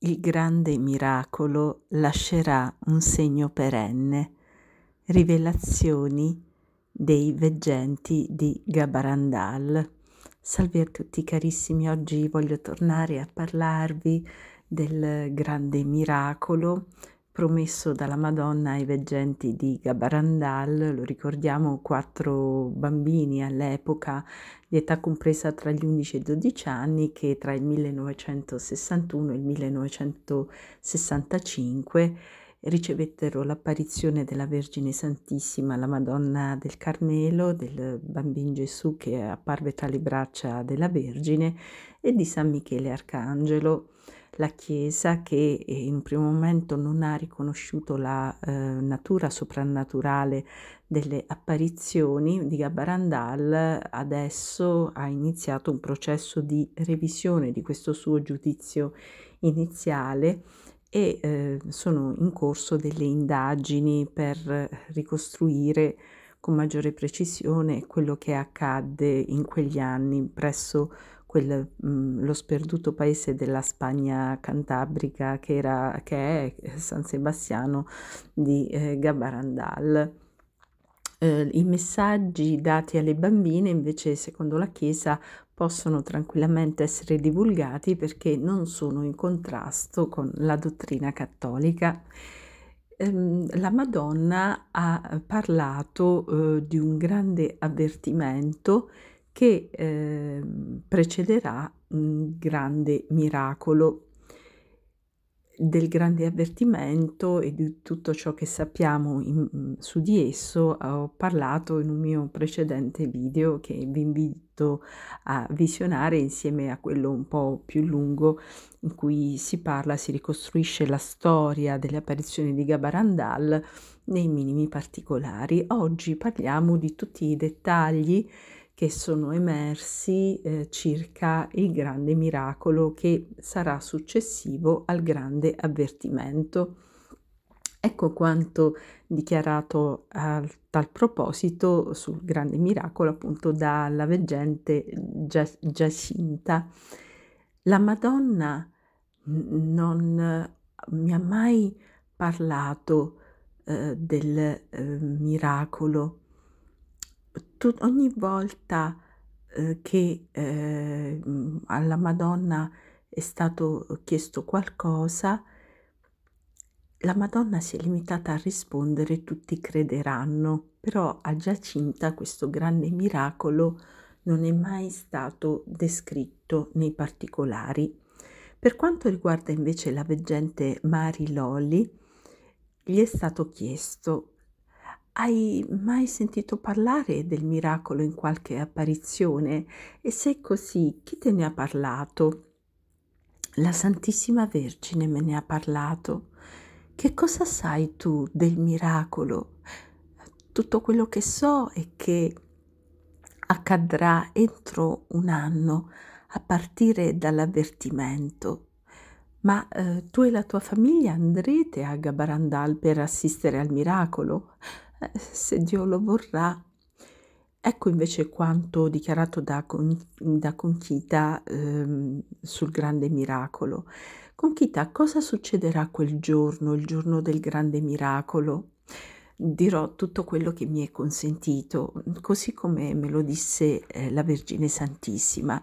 il grande miracolo lascerà un segno perenne. Rivelazioni dei veggenti di Gabarandal. Salve a tutti carissimi, oggi voglio tornare a parlarvi del grande miracolo promesso dalla Madonna ai veggenti di Gabarandal, lo ricordiamo quattro bambini all'epoca di età compresa tra gli 11 e i 12 anni che tra il 1961 e il 1965 ricevettero l'apparizione della Vergine Santissima, la Madonna del Carmelo, del bambino Gesù che apparve tra le braccia della Vergine e di San Michele Arcangelo la Chiesa che eh, in un primo momento non ha riconosciuto la eh, natura soprannaturale delle apparizioni di Gabarandal, adesso ha iniziato un processo di revisione di questo suo giudizio iniziale e eh, sono in corso delle indagini per ricostruire con maggiore precisione quello che accadde in quegli anni presso quel, mh, mm, lo sperduto paese della Spagna cantabrica che, era, che è eh, San Sebastiano di eh, Gabarandal. Eh, I messaggi dati alle bambine invece secondo la Chiesa possono tranquillamente essere divulgati perché non sono in contrasto con la dottrina cattolica ehm, la Madonna ha parlato eh, di un grande avvertimento che eh, precederà un grande miracolo del grande avvertimento e di tutto ciò che sappiamo in, mm, su di esso eh, ho parlato in un mio precedente video che vi invito a visionare insieme a quello un po' più lungo in cui si parla, si ricostruisce la storia delle apparizioni di Gabarandal nei minimi particolari. Oggi parliamo di tutti i dettagli che sono emersi eh, circa il grande miracolo che sarà successivo al grande avvertimento. Ecco quanto dichiarato a tal proposito sul grande miracolo appunto dalla veggente Giacinta. La Madonna non mi ha mai parlato eh, del eh, miracolo tut- ogni volta eh, che eh, mm, alla Madonna è stato chiesto qualcosa, la Madonna si è limitata a rispondere tutti crederanno, però a Giacinta questo grande miracolo non è mai stato descritto nei particolari. Per quanto riguarda invece la veggente Mari Loli, gli è stato chiesto hai mai sentito parlare del miracolo in qualche apparizione? E se è così, chi te ne ha parlato? La Santissima Vergine me ne ha parlato. Che cosa sai tu del miracolo? Tutto quello che so è che accadrà entro un anno a partire dall'avvertimento. Ma eh, tu e la tua famiglia andrete a Gabarandal per assistere al miracolo? Eh, se Dio lo vorrà. Ecco invece quanto dichiarato da, Con da Conchita ehm, sul grande miracolo. Conchita, cosa succederà quel giorno, il giorno del grande miracolo? dirò tutto quello che mi è consentito, così come me lo disse eh, la Vergine Santissima.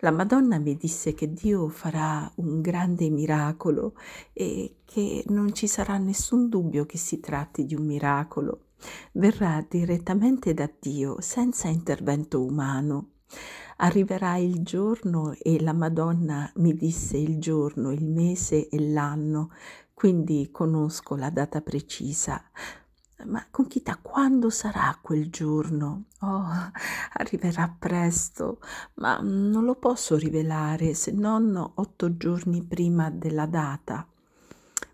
La Madonna mi disse che Dio farà un grande miracolo e che non ci sarà nessun dubbio che si tratti di un miracolo. Verrà direttamente da Dio senza intervento umano. Arriverà il giorno e la Madonna mi disse il giorno, il mese e l'anno, quindi conosco la data precisa ma con Chita quando sarà quel giorno? Oh, arriverà presto, ma mm, non lo posso rivelare se non otto giorni prima della data.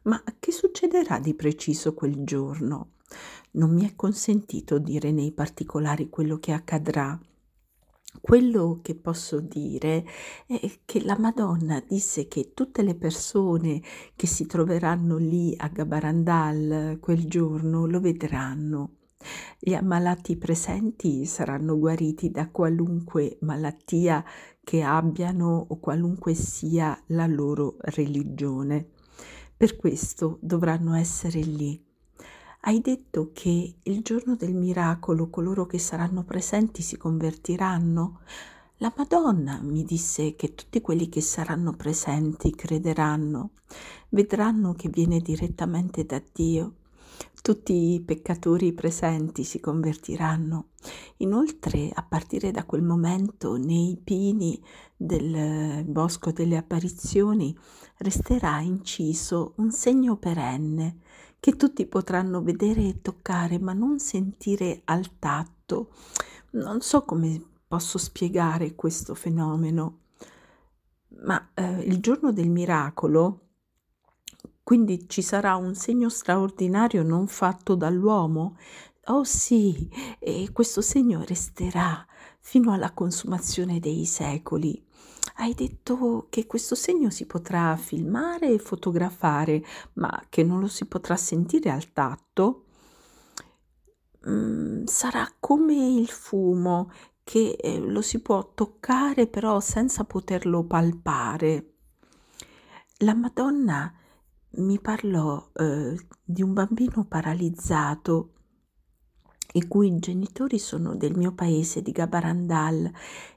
Ma che succederà di preciso quel giorno? Non mi è consentito dire nei particolari quello che accadrà, quello che posso dire è che la Madonna disse che tutte le persone che si troveranno lì a Gabarandal quel giorno lo vedranno. Gli ammalati presenti saranno guariti da qualunque malattia che abbiano o qualunque sia la loro religione. Per questo dovranno essere lì hai detto che il giorno del miracolo coloro che saranno presenti si convertiranno? La Madonna mi disse che tutti quelli che saranno presenti crederanno, vedranno che viene direttamente da Dio. Tutti i peccatori presenti si convertiranno. Inoltre, a partire da quel momento, nei pini del bosco delle apparizioni resterà inciso un segno perenne che tutti potranno vedere e toccare ma non sentire al tatto. Non so come posso spiegare questo fenomeno, ma eh, il giorno del miracolo, quindi ci sarà un segno straordinario non fatto dall'uomo. Oh sì, e questo segno resterà fino alla consumazione dei secoli hai detto che questo segno si potrà filmare e fotografare, ma che non lo si potrà sentire al tatto? Mm, sarà come il fumo, che eh, lo si può toccare però senza poterlo palpare. La Madonna mi parlò eh, di un bambino paralizzato i cui genitori sono del mio paese di Gabarandal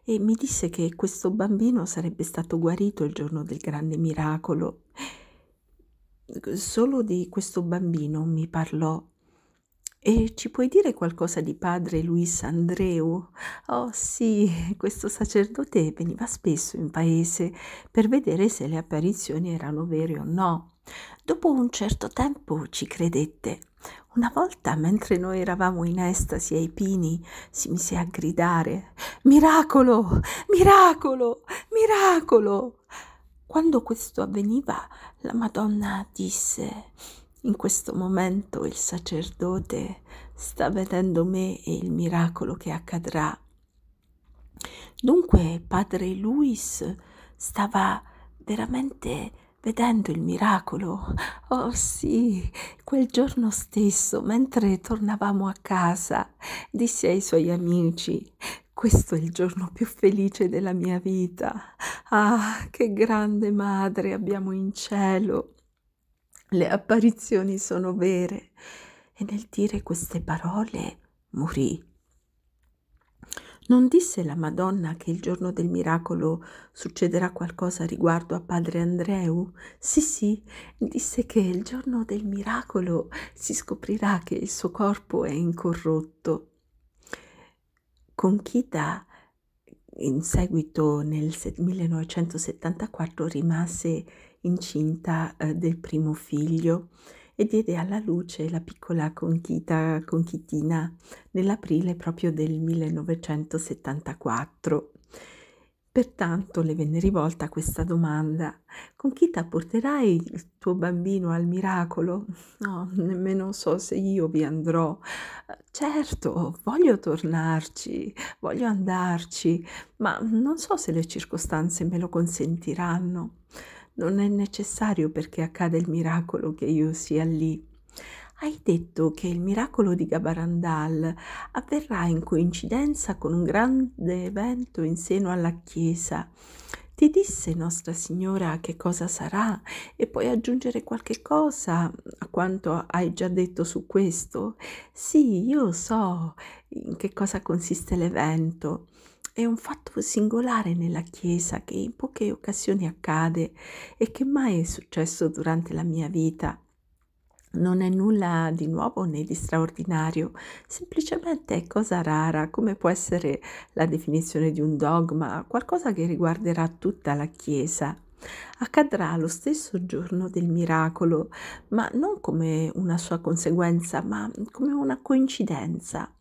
e mi disse che questo bambino sarebbe stato guarito il giorno del grande miracolo. Solo di questo bambino mi parlò. E ci puoi dire qualcosa di padre Luis Andreu? Oh sì, questo sacerdote veniva spesso in paese per vedere se le apparizioni erano vere o no. Dopo un certo tempo ci credette. Una volta, mentre noi eravamo in estasi ai pini, si mise a gridare Miracolo! Miracolo! Miracolo! Quando questo avveniva, la Madonna disse In questo momento il sacerdote sta vedendo me e il miracolo che accadrà. Dunque padre Luis stava veramente vedendo il miracolo. Oh sì, quel giorno stesso, mentre tornavamo a casa, disse ai suoi amici questo è il giorno più felice della mia vita. Ah, che grande madre abbiamo in cielo. Le apparizioni sono vere. E nel dire queste parole morì non disse la Madonna che il giorno del miracolo succederà qualcosa riguardo a padre Andreu? Sì, sì, disse che il giorno del miracolo si scoprirà che il suo corpo è incorrotto. Conchita in seguito nel 1974 rimase incinta eh, del primo figlio e diede alla luce la piccola conchita conchitina nell'aprile proprio del 1974. Pertanto le venne rivolta questa domanda: Conchita, porterai il tuo bambino al miracolo? No, nemmeno so se io vi andrò. Certo, voglio tornarci, voglio andarci, ma non so se le circostanze me lo consentiranno. Non è necessario perché accada il miracolo che io sia lì. Hai detto che il miracolo di Gabarandal avverrà in coincidenza con un grande evento in seno alla Chiesa. Ti disse Nostra Signora che cosa sarà e puoi aggiungere qualche cosa a quanto hai già detto su questo? Sì, io so in che cosa consiste l'evento. È un fatto singolare nella Chiesa che in poche occasioni accade e che mai è successo durante la mia vita. Non è nulla di nuovo né di straordinario, semplicemente è cosa rara, come può essere la definizione di un dogma, qualcosa che riguarderà tutta la Chiesa. Accadrà lo stesso giorno del miracolo, ma non come una sua conseguenza, ma come una coincidenza.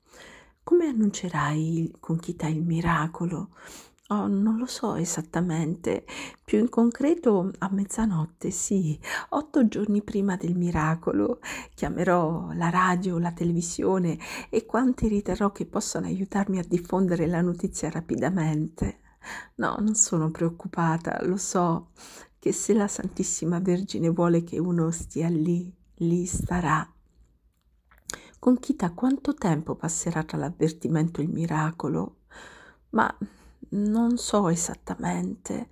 Come annuncerai con chi Kita il miracolo? Oh, non lo so esattamente, più in concreto a mezzanotte, sì, otto giorni prima del miracolo. Chiamerò la radio, la televisione e quanti riterrò che possano aiutarmi a diffondere la notizia rapidamente. No, non sono preoccupata, lo so che se la Santissima Vergine vuole che uno stia lì, lì starà con chita quanto tempo passerà tra l'avvertimento e il miracolo, ma non so esattamente,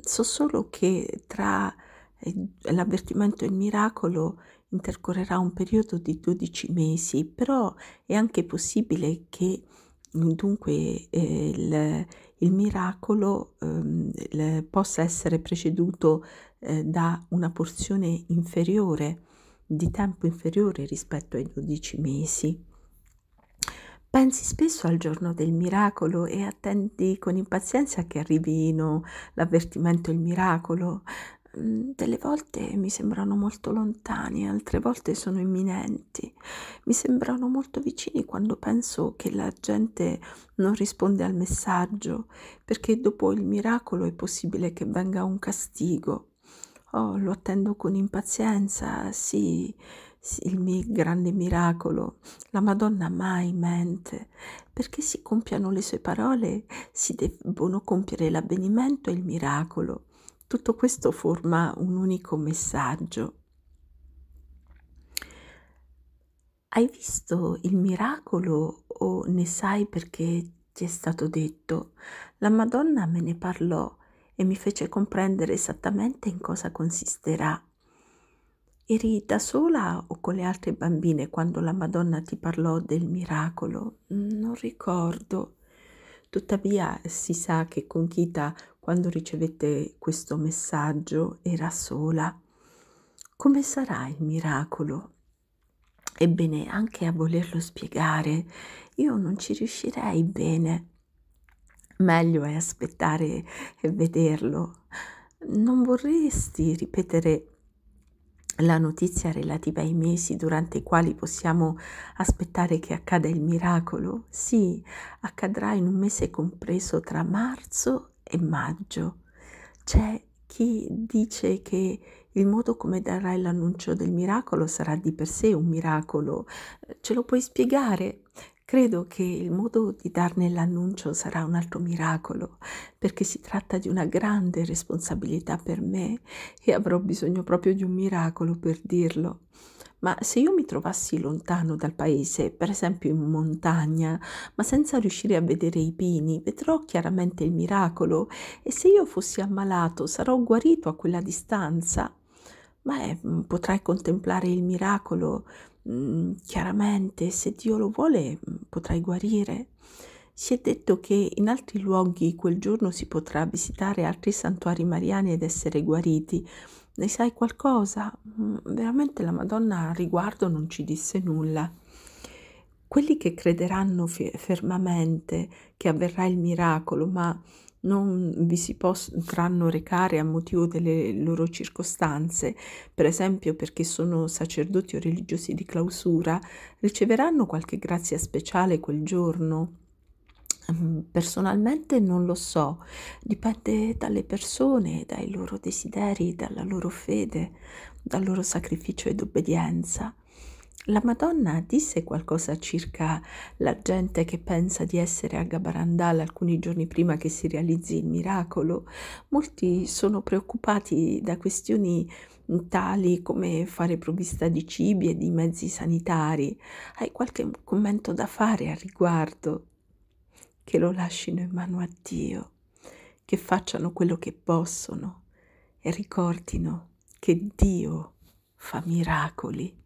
so solo che tra eh, l'avvertimento e il miracolo intercorrerà un periodo di 12 mesi, però è anche possibile che dunque eh, il, il miracolo eh, possa essere preceduto eh, da una porzione inferiore di tempo inferiore rispetto ai 12 mesi. Pensi spesso al giorno del miracolo e attendi con impazienza che arrivino l'avvertimento e il miracolo. Mm, delle volte mi sembrano molto lontani, altre volte sono imminenti. Mi sembrano molto vicini quando penso che la gente non risponde al messaggio, perché dopo il miracolo è possibile che venga un castigo. Oh, lo attendo con impazienza, sì, sì, il mio grande miracolo. La Madonna mai mente, perché si compiano le sue parole, si debbono compiere l'avvenimento e il miracolo. Tutto questo forma un unico messaggio. Hai visto il miracolo o ne sai perché ti è stato detto? La Madonna me ne parlò e mi fece comprendere esattamente in cosa consisterà. Eri da sola o con le altre bambine quando la Madonna ti parlò del miracolo? Non ricordo. Tuttavia si sa che Conchita, quando ricevette questo messaggio, era sola. Come sarà il miracolo? Ebbene, anche a volerlo spiegare, io non ci riuscirei bene meglio è aspettare e vederlo. Non vorresti ripetere la notizia relativa ai mesi durante i quali possiamo aspettare che accada il miracolo? Sì, accadrà in un mese compreso tra marzo e maggio. C'è chi dice che il modo come darai l'annuncio del miracolo sarà di per sé un miracolo. Ce lo puoi spiegare? Credo che il modo di darne l'annuncio sarà un altro miracolo, perché si tratta di una grande responsabilità per me e avrò bisogno proprio di un miracolo per dirlo. Ma se io mi trovassi lontano dal paese, per esempio in montagna, ma senza riuscire a vedere i pini, vedrò chiaramente il miracolo e se io fossi ammalato sarò guarito a quella distanza. Ma eh, mm, potrai contemplare il miracolo Mm, chiaramente se Dio lo vuole mm, potrai guarire. Si è detto che in altri luoghi quel giorno si potrà visitare altri santuari mariani ed essere guariti. Ne sai qualcosa? Mm, veramente la Madonna a riguardo non ci disse nulla. Quelli che crederanno fermamente che avverrà il miracolo, ma non vi si potranno recare a motivo delle loro circostanze, per esempio perché sono sacerdoti o religiosi di clausura, riceveranno qualche grazia speciale quel giorno? Mm, personalmente non lo so, dipende dalle persone, dai loro desideri, dalla loro fede, dal loro sacrificio ed obbedienza. La Madonna disse qualcosa circa la gente che pensa di essere a Gabarandal alcuni giorni prima che si realizzi il miracolo. Molti sono preoccupati da questioni tali come fare provvista di cibi e di mezzi sanitari. Hai qualche commento da fare al riguardo? Che lo lasciano in mano a Dio, che facciano quello che possono e ricordino che Dio fa miracoli.